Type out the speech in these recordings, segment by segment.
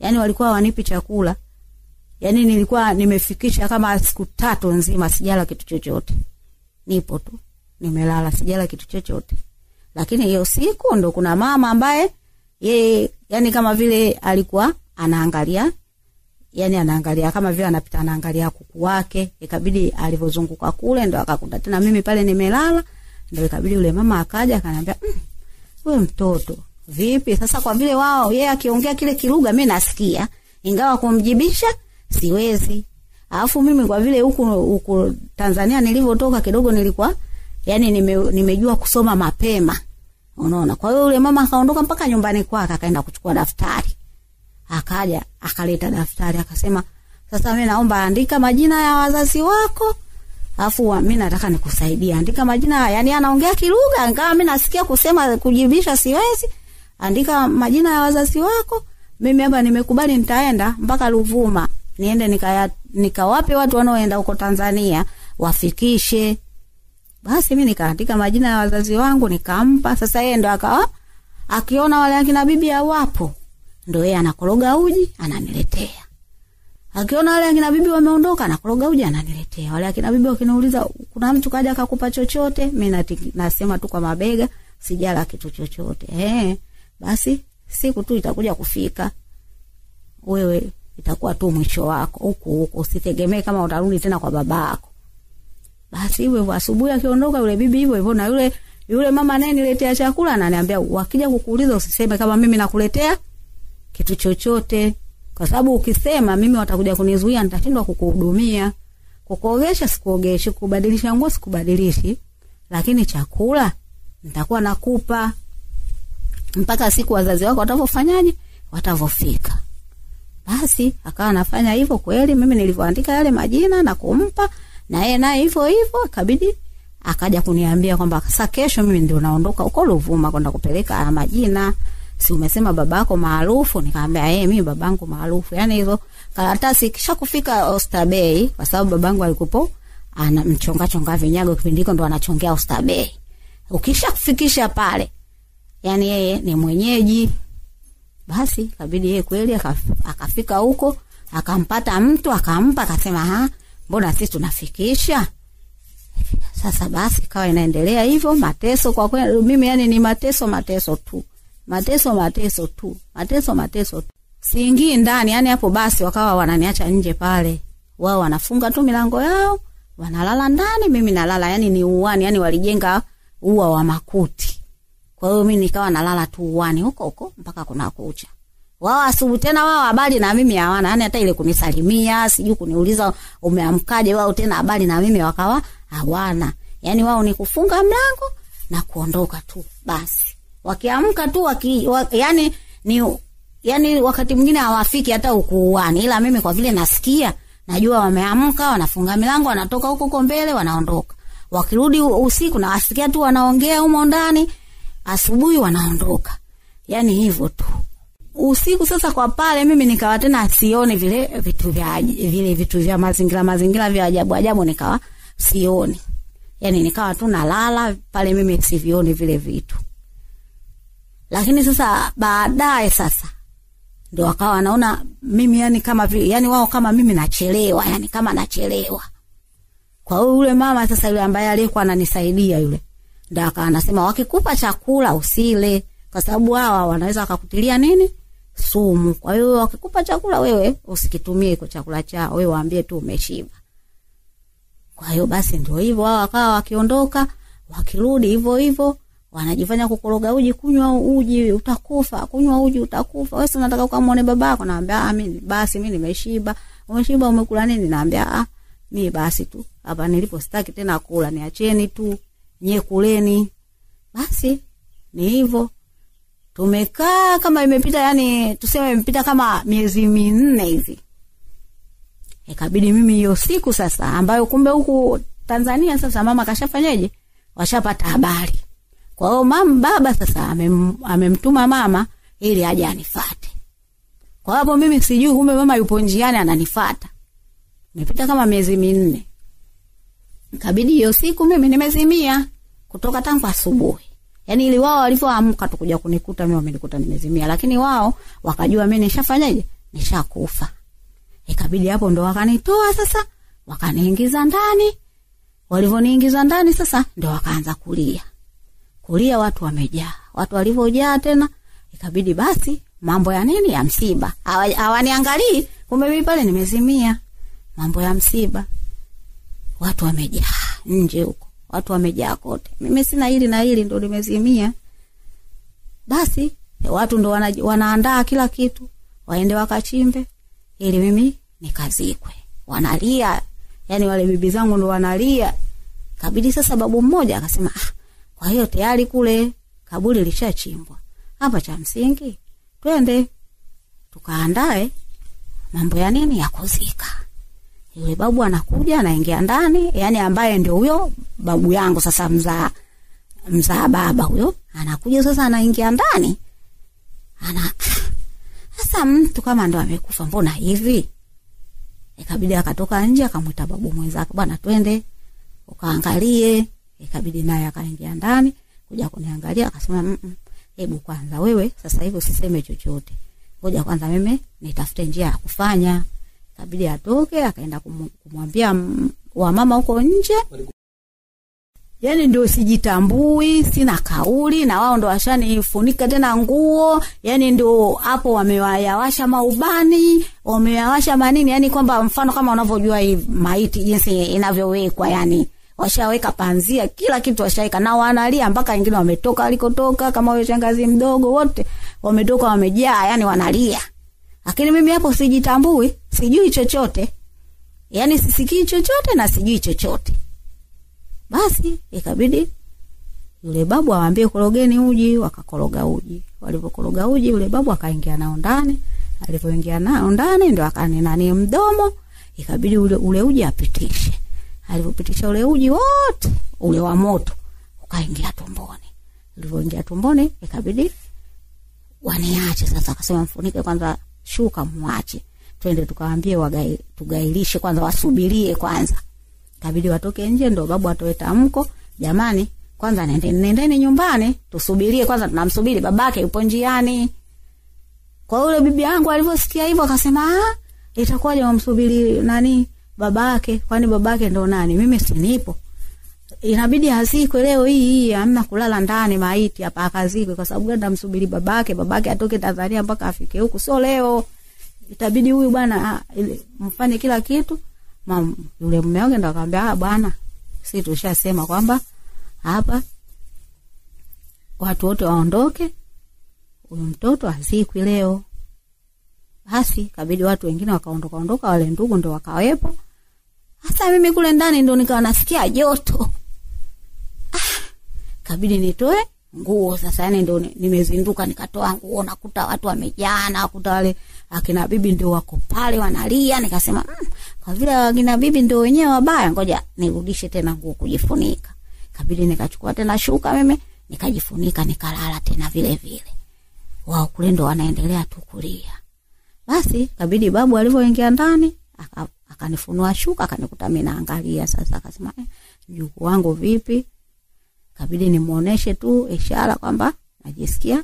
yani walikuwa wanipi chakula yani nilikuwa nimefikisha kama siku tatu nzima sijala kitu chochote nipo tu nimelala sijala kitu chochote lakini hiyo siku ndo kuna mama ambaye yeye yani kama vile alikuwa anaangalia yani anaangalia kama vile anapita anaangalia kuku wake ikabidi alivyozunguka kule ndo akakuta tena mimi pale nimelala ndo ikabidi yule mama akaja akaniambia mm, we mtoto Vipi sasa, kwa vile wao yeye yeah, akiongea kile kilugha mi nasikia, ingawa kumjibisha siwezi. Alafu mimi kwa vile huku huku Tanzania nilivyotoka kidogo nilikuwa yani nime, nimejua kusoma mapema. Unaona? Kwa hiyo yule mama akaondoka mpaka nyumbani kwake akaenda kuchukua daftari. Akaja akaleta daftari akasema, sasa mi naomba andika majina ya wazazi wako. Alafu wa, mimi nataka nikusaidia. Andika majina, yani anaongea kilugha, ngawa mi nasikia kusema kujibisha siwezi andika majina ya wazazi wako. Mimi hapa nimekubali, nitaenda mpaka Ruvuma, niende nikaya nikawape watu wanaoenda huko Tanzania wafikishe. Basi mi nikaandika majina ya wazazi wangu nikampa. Sasa yeye ndo akawa akiona wale akina bibi awapo ndo yeye anakoroga uji ananiletea. Akiona wale akina bibi wameondoka, anakoroga uji ananiletea. Wale akina bibi wakiniuliza, kuna mtu kaja akakupa chochote? mi nasema tu kwa mabega, sijala kitu chochote eh basi siku tu itakuja kufika, wewe itakuwa tu mwisho wako huku huku usitegemee kama utarudi tena kwa baba yako. Basi hivyo hivyo, asubuhi akiondoka yule bibi hivyo hivyo, na yule yule mama naye niletea chakula, na wakija kukuuliza usiseme kama mimi nakuletea kitu chochote, kwa sababu ukisema mimi watakuja kunizuia, nitashindwa kukuhudumia. Kukuogesha sikuogeshi, kubadilisha nguo sikubadilishi, lakini chakula nitakuwa nakupa mpaka siku wazazi wako watavyofanyaje, watavofika. Basi akawa anafanya hivyo kweli, mimi nilivyoandika yale majina na kumpa na yeye naye hivyo hivyo, ikabidi akaja kuniambia kwamba sasa kesho mimi ndio naondoka huko Ruvuma kwenda kupeleka majina. Si umesema babako maarufu? Nikamwambia eh, mimi babangu maarufu. Yani hizo karatasi kisha kufika Oysterbay, kwa sababu babangu alikupo anamchonga chonga vinyago kipindi hiko ndo anachongea Oysterbay. Ukishakufikisha pale yani yeye ni mwenyeji. Basi kabidi yeye kweli akafika huko akampata mtu akampa, akasema ha, mbona sisi tunafikisha sasa. Basi kawa inaendelea hivyo, mateso kwa kweli mimi yani ni mateso, mateso tu, mateso, mateso tu, mateso, mateso tu, siingii ndani yani. Hapo basi wakawa wananiacha nje pale, wao wanafunga tu milango yao, wanalala ndani, mimi nalala yani ni uani, yani walijenga ua wa makuti kwa hiyo mi nikawa nalala tu uwani huko huko mpaka kuna kucha. Wao asubu tena wao habari na mimi hawana, yani hata ile kunisalimia, sijui kuniuliza umeamkaje, wao tena habari na mimi wakawa hawana. Yani wao ni kufunga mlango na kuondoka tu basi. Wakiamka tu waki, wa, yani ni yani wakati mwingine hawafiki hata ukuuani, ila mimi kwa vile nasikia najua wameamka, wanafunga milango, wanatoka huko huko mbele, wanaondoka. Wakirudi usiku nawasikia tu wanaongea humo ndani, asubuhi wanaondoka, yani hivyo tu. Usiku sasa kwa pale mimi nikawa tena sioni vile vitu vya vile vitu vya mazingira mazingira vya ajabu ajabu, nikawa sioni, yani nikawa tu nalala pale, mimi sivioni vile vitu. Lakini sasa baadaye sasa ndo wakawa wanaona mimi yani kama yani wao kama mimi nachelewa, yani kama nachelewa. Kwa hiyo yule mama sasa, yule ambaye aliyekuwa ananisaidia yule Ndo akanasema wakikupa chakula usile, kwa sababu hawa wanaweza wakakutilia nini sumu. Kwa hiyo wakikupa chakula wewe usikitumie iko chakula chao, wewe waambie tu umeshiba. Kwa hiyo basi ndio hivyo, hao wakawa wakiondoka, wakirudi hivyo hivyo wanajifanya kukoroga uji, kunywa uji utakufa, kunywa uji utakufa. Wewe unataka ukamwone babako? Naambia ah, mimi basi, mimi nimeshiba. Umeshiba? umekula nini? Naambia ah, mimi basi tu hapa nilipo, sitaki tena kula, niacheni tu nye kuleni. Basi ni hivyo, tumekaa kama imepita, yani tuseme imepita kama miezi minne hivi. Ikabidi mimi hiyo siku sasa, ambayo kumbe huku Tanzania sasa mama kashafanyaje, washapata habari. Kwa hiyo baba sasa amem, amemtuma mama ili aje anifate. Kwa hapo mimi sijui, kumbe mama yupo njiani ananifata. Imepita kama miezi minne kabidi hiyo siku mimi nimezimia kutoka tangu asubuhi yaani ili wao walivyoamka tu kuja kunikuta mimi wamenikuta nimezimia lakini wao wakajua mimi nishafanyaje nishakufa ikabidi hapo ndo wakanitoa sasa wakaniingiza ndani walivyoniingiza ndani sasa ndo wakaanza kulia kulia watu wamejaa watu walivyojaa tena ikabidi basi mambo ya nini ya msiba hawaniangalii kumbe mimi pale nimezimia mambo ya msiba watu wamejaa nje huko, watu wamejaa kote. Mimi sina hili na hili ndo limezimia. Basi watu ndo wana, wanaandaa kila kitu, waende wakachimbe ili mimi nikazikwe. Wanalia yani, wale bibi zangu ndo wanalia. Kabidi sasa, babu mmoja akasema, ah, kwa hiyo tayari kule kaburi lishachimbwa, hapa cha msingi twende tukaandae mambo ya nini ya kuzika. Yule babu anakuja anaingia ndani, yani ambaye ndio huyo babu yangu sasa mzaa mzaa baba huyo anakuja sasa anaingia ndani. Ana sasa mtu kama ndo amekufa mbona hivi? Ikabidi akatoka nje akamwita babu mwenzake, bwana twende ukaangalie. Ikabidi naye akaingia ndani kuja kuniangalia akasema, mm -mm, hebu kwanza wewe sasa hivi usiseme chochote, ngoja kwanza mimi nitafute njia ya kufanya ikabidi atoke akaenda kumwambia wamama huko nje, yani ndio sijitambui, sina kauli, na wao ndo washanifunika tena nguo, yani ndio hapo wamewayawasha maubani, wamewayawasha manini, yani kwamba mfano kama unavyojua maiti jinsi inavyowekwa yani washaweka panzia, kila kitu washaweka, na wanalia mpaka wengine wametoka walikotoka, kama huyo shangazi mdogo, wote wametoka wamejaa, yani wanalia. Lakini mimi hapo sijitambui, sijui chochote, yaani sisikii chochote na sijui chochote. Basi ikabidi yule babu awambie korogeni uji, wakakoroga uji. Walipokoroga uji, yule babu akaingia nao ndani. Alipoingia nao ndani, ndio akaninani mdomo, ikabidi ule, ule uji apitishe. Alipopitisha ule uji wote, ule wa moto ukaingia tumboni. Ulivyoingia tumboni, ikabidi waniache sasa. Akasema mfunike kwanza shuka, mwache twende tukawambie wagai, tugailishe kwanza, wasubirie kwanza. Kabidi watoke nje, ndo babu atoe tamko, jamani, kwanza nendeni, nyumbani tusubirie kwanza, tunamsubiri babake, yupo njiani. Kwa yule bibi yangu alivyosikia hivyo akasema, ah, itakuwaje wamsubiri nani babake? Kwani babake ndo nani? Mimi sinipo inabidi azikwe leo hii hii, amna kulala ndani maiti hapa, akazikwe. Kwa sababu gani? Namsubiri babake, babake atoke Tanzania mpaka afike huku, sio leo itabidi huyu bwana ah, mfanye kila kitu. ma yule mume wake ndo akamwambia, ah, bwana si tushasema kwamba hapa watu wote waondoke, huyu mtoto azikwi leo. Basi kabidi watu wengine wakaondoka ondoka, wale ndugu ndo wakawepo. Hasa mimi kule ndani ndo nikawa nasikia joto, ah, kabidi nitoe nguo sasa, yani ndo nimezinduka nikatoa nguo, nakuta watu wamejana nakuta wale akina bibi ndio wako pale wanalia. Nikasema mmm, kwa vile akina bibi ndio wenyewe wabaya, ngoja nirudishe tena nguo kujifunika. Kabidi nikachukua tena shuka mimi nikajifunika, nikalala tena vile vile. Wao kule ndo wanaendelea tu kulia. Basi kabidi babu alivyoingia ndani akanifunua shuka akanikuta mimi naangalia. Sasa akasema eh, mjukuu wangu vipi? kabidi nimuoneshe tu ishara kwamba najisikia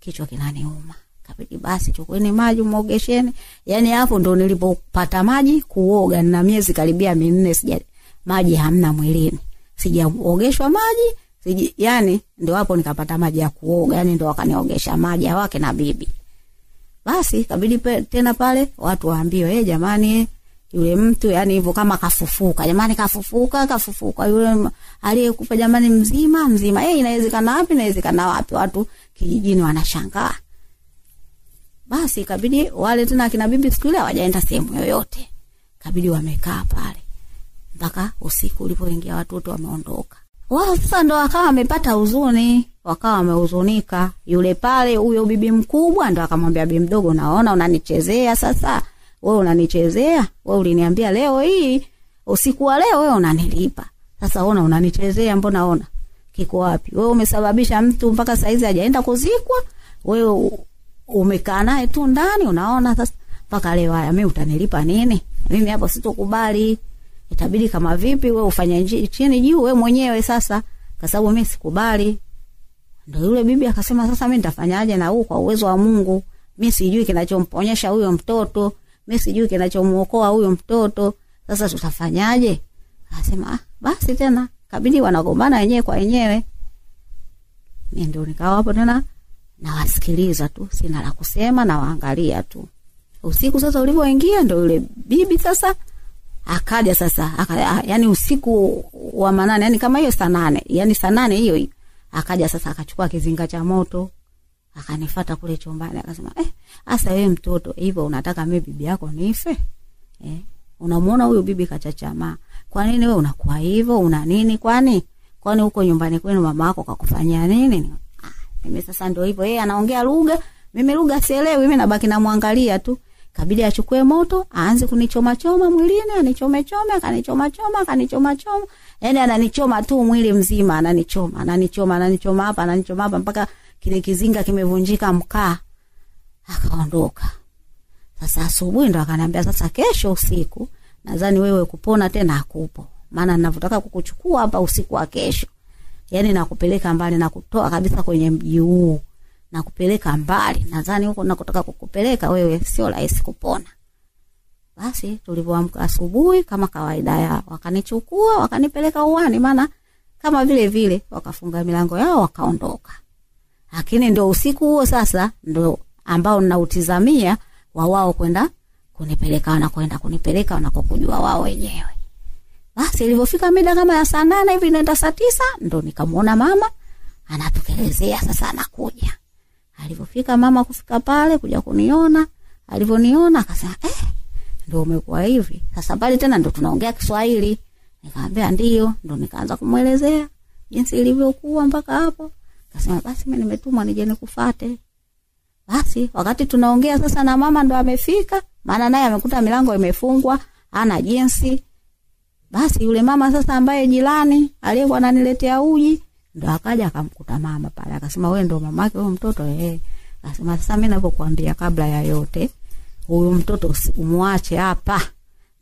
kichwa kinaniuma. Kabidi basi chukueni maji muogesheni. Yani hapo ndo nilipopata maji kuoga, na miezi karibia minne sija maji hamna mwilini, sijaogeshwa maji siji, yani ndo hapo nikapata maji ya kuoga, yani ndo wakaniogesha maji ya wake na bibi. Basi kabidi pe, tena pale watu waambiwe, eh, jamani eh, yule mtu yani hivyo kama kafufuka, jamani, kafufuka, kafufuka. Yule aliyekufa jamani, mzima mzima. Eh, inawezekana wapi? Inawezekana wapi? Watu kijijini wanashangaa. Basi kabidi wale tena akina bibi siku ile hawajaenda sehemu yoyote, kabidi wamekaa pale mpaka usiku ulipoingia, watoto wameondoka. Wao sasa ndo wakawa wamepata huzuni, wakawa wamehuzunika. Yule pale, huyo bibi mkubwa ndo akamwambia bibi mdogo, naona unanichezea sasa wewe unanichezea, wewe uliniambia leo hii, usiku wa leo wewe unanilipa. Sasa ona unanichezea, mbona ona kiko wapi? Wewe umesababisha mtu mpaka saizi hajaenda kuzikwa, wewe umekaa naye tu ndani, unaona sasa mpaka leo. Haya, mimi utanilipa nini? Mimi hapo sitokubali, itabidi kama vipi wewe ufanye chini juu wewe mwenyewe sasa, kwa sababu mimi sikubali. Ndio yule bibi akasema, sasa mimi nitafanyaje na huu? Kwa uwezo wa Mungu mimi sijui kinachomponyesha huyo mtoto mi sijui kinachomwokoa huyo mtoto, sasa tutafanyaje? asema ah, basi tena kabidi wanagombana wenyewe kwa wenyewe. Mi ndio nikawa hapo tena nawasikiliza tu, sina la kusema, nawaangalia tu. Usiku sasa ulivyoingia, ndo yule bibi sasa akaja sasa aka, ah, yani usiku wa manane, yani kama hiyo saa nane, yani saa nane hiyo akaja sasa akachukua kizinga cha moto akanifata kule chumbani akasema eh, asa wewe mtoto hivyo unataka mimi bibi yako nife eh, unamuona huyu bibi kachachama, kwa nini wewe unakuwa hivyo? Una nini? Kwani kwani huko nyumbani kwenu mama yako kakufanyia nini? Ah, mimi sasa ndio hivyo, yeye anaongea lugha, mimi lugha sielewi, mimi nabaki namwangalia tu. Kabidi achukue moto aanze kunichoma choma mwilini, anichome chome, akanichoma choma, akanichoma choma, yani ananichoma tu mwili mzima, ananichoma, ananichoma, ananichoma hapa, ananichoma hapa mpaka kile kizinga kimevunjika mkaa, akaondoka. Sasa asubuhi ndo akaniambia, sasa kesho usiku nadhani wewe kupona tena akupo, maana ninavyotaka kukuchukua hapa usiku wa kesho, yani nakupeleka mbali, nakutoa kabisa kwenye mji huu, nakupeleka mbali. Nadhani huko nakutaka kukupeleka wewe sio rahisi kupona. Basi tulivyoamka asubuhi, kama kawaida ya wakanichukua wakanipeleka uwani, maana kama vile vile wakafunga milango yao wakaondoka lakini ndo usiku huo sasa ndo ambao nautizamia wa wao kwenda kunipeleka wanakwenda kunipeleka wanakokujua wao wenyewe. Basi ilivyofika mida kama ya saa nane hivi naenda saa tisa ndo nikamwona mama anatukelezea sasa, anakuja. Alivyofika mama kufika pale kuja kuniona, alivyoniona akasema eh, ndo umekuwa hivi sasa. bali tena ndo tunaongea Kiswahili, nikaambia ndio, ndo nikaanza kumwelezea jinsi ilivyokuwa mpaka hapo. Kasema basi mimi nimetumwa nije nikufate. Basi wakati tunaongea sasa na mama ndo amefika, maana naye amekuta milango imefungwa, ana jinsi. Basi yule mama sasa ambaye jirani aliyekuwa ananiletea uji ndo akaja akamkuta mama pale, akasema wewe ndo mamake huyo mtoto eh. Akasema sasa mimi ninapokuambia, kabla ya yote, huyu mtoto umwache hapa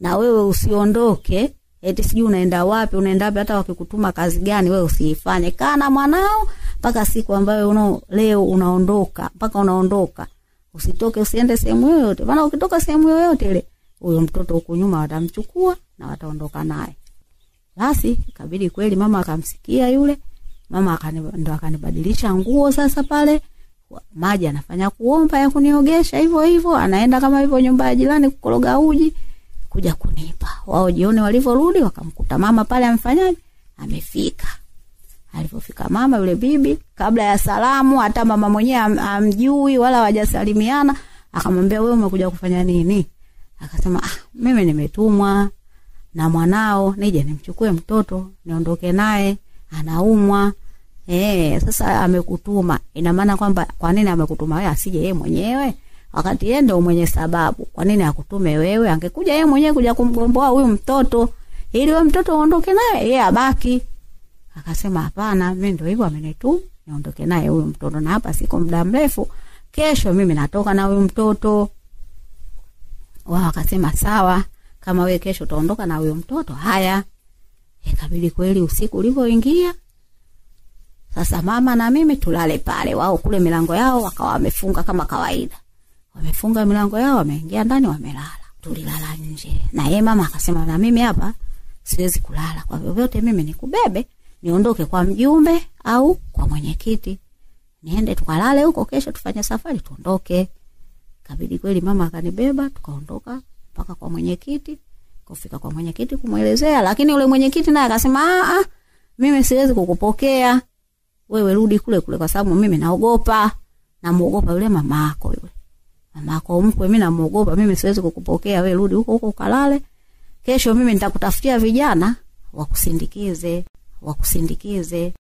na wewe usiondoke eti sijui unaenda wapi, unaenda wapi, hata wakikutuma kazi gani wewe usiifanye. Kaa na mwanao mpaka siku ambayo una leo unaondoka, mpaka unaondoka. Usitoke, usiende sehemu yoyote, maana ukitoka sehemu yoyote ile huyo mtoto huko nyuma watamchukua na wataondoka naye. Basi kabidi kweli mama akamsikia yule mama akani, ndo akanibadilisha nguo sasa pale maji anafanya kuomba ya kuniogesha hivyo hivyo, anaenda kama hivyo nyumba ya jirani kukoroga uji kuja kunipa. Wao jioni walivyorudi wakamkuta mama pale amfanyaje? Amefika. Alipofika mama yule bibi, kabla ya salamu, hata mama mwenyewe amjui wala wajasalimiana, akamwambia wewe umekuja kufanya nini? Akasema ah, mimi nimetumwa na mwanao nije nimchukue mtoto niondoke naye, anaumwa. Eh, sasa amekutuma. Ina maana kwamba kwa nini amekutuma wewe asije yeye mwenyewe? wakati yeye ndio mwenye sababu. Kwa nini akutume wewe? Angekuja yeye mwenyewe kuja kumgomboa huyu mtoto ili wewe mtoto uondoke naye, yeye abaki. Akasema hapana, mimi ndio hivyo amenituma niondoke naye huyu mtoto, na hapa siko muda mrefu, kesho mimi natoka na huyu mtoto. Wao wakasema sawa, kama wewe kesho utaondoka na huyo mtoto, haya. Ikabidi kweli usiku ulivyoingia sasa, mama na mimi tulale pale, wao kule milango yao wakawa wamefunga kama kawaida wamefunga milango yao, wameingia ndani, wamelala. Tulilala nje, na yeye mama akasema, na mimi hapa siwezi kulala kwa vyovyote, mimi nikubebe niondoke kwa mjumbe au kwa mwenyekiti, niende tukalale huko, kesho tufanye safari tuondoke. Kabidi kweli mama akanibeba, tukaondoka mpaka kwa mwenyekiti. Kufika kwa mwenyekiti kumwelezea, lakini yule mwenyekiti naye akasema, ah, ah mimi siwezi kukupokea wewe, rudi kule kule, kwa sababu mimi naogopa, namuogopa yule mama yako yule mama mkwe mimi namuogopa, mimi siwezi kukupokea wewe, rudi huko huko ukalale. Kesho mimi nitakutafutia vijana wakusindikize, wakusindikize.